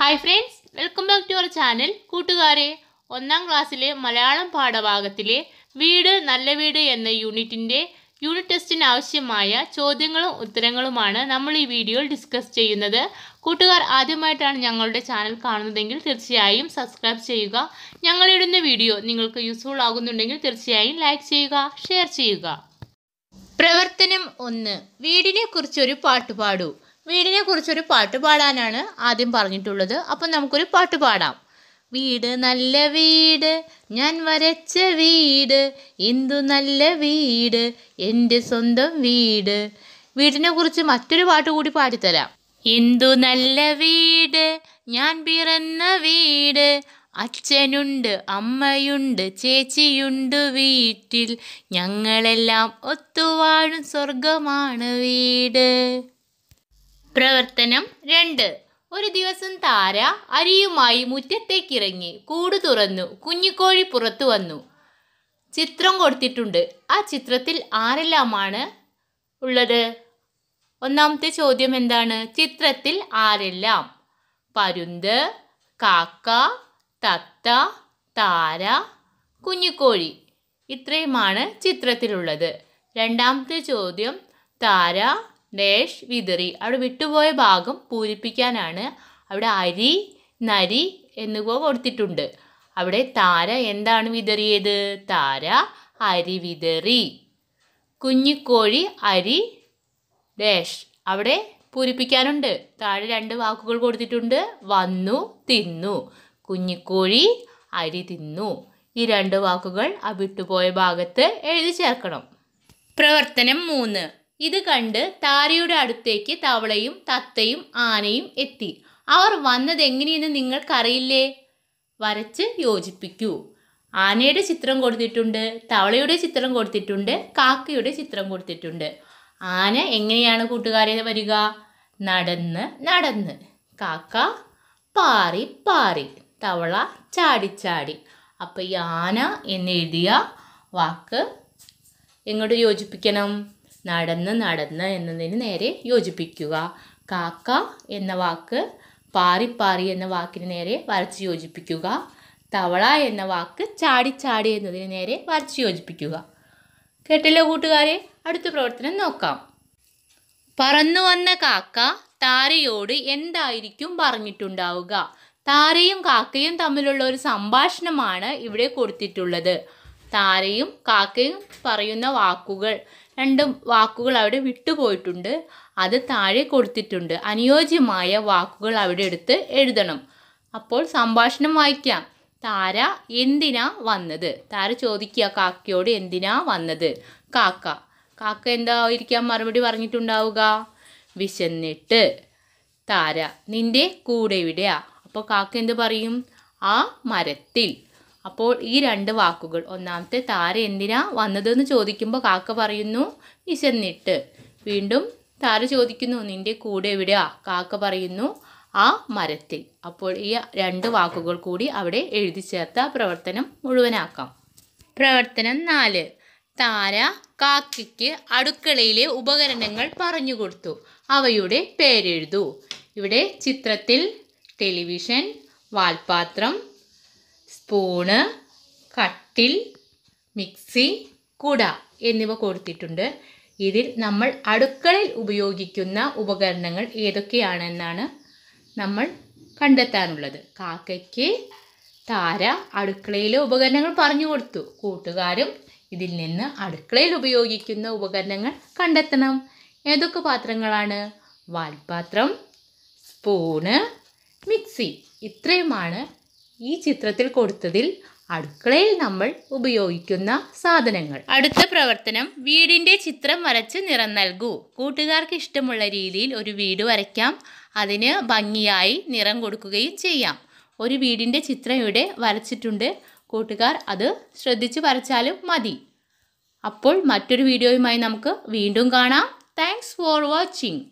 hi friends welcome back to our channel കൂട്ടുകാരെ ഒന്നാം ക്ലാസ്സിലെ മലയാളം പാഠഭാഗത്തിലെ വീട് നല്ല വീട് എന്ന യൂണിറ്റിൻ്റെ യൂണിറ്റ് ടെസ്റ്റിന് ആവശ്യമായ ചോദ്യങ്ങളും ഉത്തരങ്ങളുമാണ് നമ്മൾ ഈ വീഡിയോയിൽ ഡിസ്കസ് ചെയ്യുന്നത് കൂട്ടുകാർ ആദ്യമായിട്ടാണ് ഞങ്ങളുടെ ചാനൽ കാണുന്നതെങ്കിൽ തീർച്ചയായും സബ്സ്ക്രൈബ് ചെയ്യുക ഞങ്ങളിടുന്ന വീഡിയോ നിങ്ങൾക്ക് യൂസ്ഫുൾ ആകുന്നുണ്ടെങ്കിൽ തീർച്ചയായും ലൈക്ക് ചെയ്യുക ഷെയർ ചെയ്യുക പ്രവർത്തനം ഒന്ന് കുറിച്ചൊരു പാട്ടുപാടൂ വീടിനെ കുറിച്ചൊരു പാട്ട് പാടാനാണ് ആദ്യം പറഞ്ഞിട്ടുള്ളത് അപ്പം നമുക്കൊരു പാട്ട് പാടാം വീട് നല്ല വീട് ഞാൻ വരച്ച വീട് എന്തു നല്ല വീട് എൻ്റെ സ്വന്തം വീട് വീടിനെ കുറിച്ച് മറ്റൊരു പാട്ട് കൂടി പാടിത്തരാം എന്തു നല്ല വീട് ഞാൻ പിറന്ന വീട് അച്ഛനുണ്ട് അമ്മയുണ്ട് ചേച്ചിയുണ്ട് വീട്ടിൽ ഞങ്ങളെല്ലാം ഒത്തുവാഴും സ്വർഗമാണ് വീട് പ്രവർത്തനം രണ്ട് ഒരു ദിവസം താര അരിയുമായി മുറ്റത്തേക്കിറങ്ങി കൂട് തുറന്നു കുഞ്ഞിക്കോഴി പുറത്തു വന്നു ചിത്രം കൊടുത്തിട്ടുണ്ട് ആ ചിത്രത്തിൽ ആരെല്ലാമാണ് ഉള്ളത് ഒന്നാമത്തെ ചോദ്യം എന്താണ് ചിത്രത്തിൽ ആരെല്ലാം പരുന്ത് കാക്ക തത്ത താര കുഞ്ഞിക്കോഴി ഇത്രയുമാണ് ചിത്രത്തിലുള്ളത് രണ്ടാമത്തെ ചോദ്യം താര ഡേഷ് വിതറി അവിടെ വിട്ടുപോയ ഭാഗം പൂരിപ്പിക്കാനാണ് അവിടെ അരി നരി എന്നിവ കൊടുത്തിട്ടുണ്ട് അവിടെ താര എന്താണ് വിതറിയത് താര അരി വിതറി കുഞ്ഞിക്കോഴി അരി ഡേഷ് അവിടെ പൂരിപ്പിക്കാനുണ്ട് താഴെ രണ്ട് വാക്കുകൾ കൊടുത്തിട്ടുണ്ട് വന്നു തിന്നു കുഞ്ഞിക്കോഴി അരി തിന്നു ഈ രണ്ട് വാക്കുകൾ ആ വിട്ടുപോയ ഭാഗത്ത് എഴുതി ചേർക്കണം പ്രവർത്തനം മൂന്ന് ഇത് കണ്ട് താരയുടെ അടുത്തേക്ക് തവളയും തത്തയും ആനയും എത്തി അവർ വന്നത് എങ്ങനെയെന്ന് നിങ്ങൾക്കറിയില്ലേ വരച്ച് യോജിപ്പിക്കൂ ആനയുടെ ചിത്രം കൊടുത്തിട്ടുണ്ട് തവളയുടെ ചിത്രം കൊടുത്തിട്ടുണ്ട് കാക്കയുടെ ചിത്രം കൊടുത്തിട്ടുണ്ട് ആന എങ്ങനെയാണ് കൂട്ടുകാരെ വരിക നടന്ന് നടന്ന് കാക്ക പാറി പാറി തവള ചാടി ചാടി അപ്പോൾ ഈ ആന എന്നെഴുതിയ വാക്ക് എങ്ങോട്ട് യോജിപ്പിക്കണം നടന്ന് നടന്ന് എന്നതിന് നേരെ യോജിപ്പിക്കുക കാക്ക എന്ന വാക്ക് പാറിപ്പാറി എന്ന വാക്കിന് നേരെ വരച്ച് യോജിപ്പിക്കുക തവള എന്ന വാക്ക് ചാടി ചാടി എന്നതിന് നേരെ വരച്ച് യോജിപ്പിക്കുക കേട്ടല്ലോ കൂട്ടുകാരെ അടുത്ത പ്രവർത്തനം നോക്കാം പറന്നു വന്ന കാക്ക താരയോട് എന്തായിരിക്കും പറഞ്ഞിട്ടുണ്ടാവുക താരയും കാക്കയും തമ്മിലുള്ള ഒരു സംഭാഷണമാണ് ഇവിടെ കൊടുത്തിട്ടുള്ളത് താരയും കാക്കയും പറയുന്ന വാക്കുകൾ രണ്ട് വാക്കുകൾ അവിടെ വിട്ടുപോയിട്ടുണ്ട് അത് താഴെ കൊടുത്തിട്ടുണ്ട് അനുയോജ്യമായ വാക്കുകൾ അവിടെ എടുത്ത് എഴുതണം അപ്പോൾ സംഭാഷണം വായിക്കാം താര എന്തിനാ വന്നത് താര ചോദിക്കുക കാക്കയോട് എന്തിനാ വന്നത് കാക്ക കാക്ക എന്തായിരിക്കാം മറുപടി പറഞ്ഞിട്ടുണ്ടാവുക വിശന്നിട്ട് താര നിന്റെ കൂടെ എവിടെയാ അപ്പോൾ കാക്ക എന്ത് പറയും ആ മരത്തിൽ അപ്പോൾ ഈ രണ്ട് വാക്കുകൾ ഒന്നാമത്തെ താര എന്തിനാ വന്നതെന്ന് ചോദിക്കുമ്പോൾ കാക്ക പറയുന്നു വിശന്നിട്ട് വീണ്ടും താര ചോദിക്കുന്നു നിൻ്റെ കൂടെ എവിടെയാ കാക്ക പറയുന്നു ആ മരത്തിൽ അപ്പോൾ ഈ രണ്ട് വാക്കുകൾ കൂടി അവിടെ എഴുതി ചേർത്ത പ്രവർത്തനം മുഴുവനാക്കാം പ്രവർത്തനം നാല് താര കാക്കയ്ക്ക് അടുക്കളയിലെ ഉപകരണങ്ങൾ പറഞ്ഞു കൊടുത്തു അവയുടെ പേരെഴുതു ഇവിടെ ചിത്രത്തിൽ ടെലിവിഷൻ വാൽപാത്രം സ്പൂണ് കട്ടിൽ മിക്സി കുട എന്നിവ കൊടുത്തിട്ടുണ്ട് ഇതിൽ നമ്മൾ അടുക്കളയിൽ ഉപയോഗിക്കുന്ന ഉപകരണങ്ങൾ ഏതൊക്കെയാണെന്നാണ് നമ്മൾ കണ്ടെത്താനുള്ളത് കാക്കയ്ക്ക് താര അടുക്കളയിലെ ഉപകരണങ്ങൾ പറഞ്ഞു കൊടുത്തു കൂട്ടുകാരും ഇതിൽ നിന്ന് അടുക്കളയിൽ ഉപയോഗിക്കുന്ന ഉപകരണങ്ങൾ കണ്ടെത്തണം ഏതൊക്കെ പാത്രങ്ങളാണ് വാൽപാത്രം സ്പൂണ് മിക്സി ഇത്രയുമാണ് ഈ ചിത്രത്തിൽ കൊടുത്തതിൽ അടുക്കളയിൽ നമ്മൾ ഉപയോഗിക്കുന്ന സാധനങ്ങൾ അടുത്ത പ്രവർത്തനം വീടിൻ്റെ ചിത്രം വരച്ച് നിറം നൽകൂ കൂട്ടുകാർക്ക് ഇഷ്ടമുള്ള രീതിയിൽ ഒരു വീട് വരയ്ക്കാം അതിന് ഭംഗിയായി നിറം കൊടുക്കുകയും ചെയ്യാം ഒരു വീടിൻ്റെ ചിത്രം ഇവിടെ വരച്ചിട്ടുണ്ട് കൂട്ടുകാർ അത് ശ്രദ്ധിച്ച് വരച്ചാലും മതി അപ്പോൾ മറ്റൊരു വീഡിയോയുമായി നമുക്ക് വീണ്ടും കാണാം താങ്ക്സ് ഫോർ വാച്ചിങ്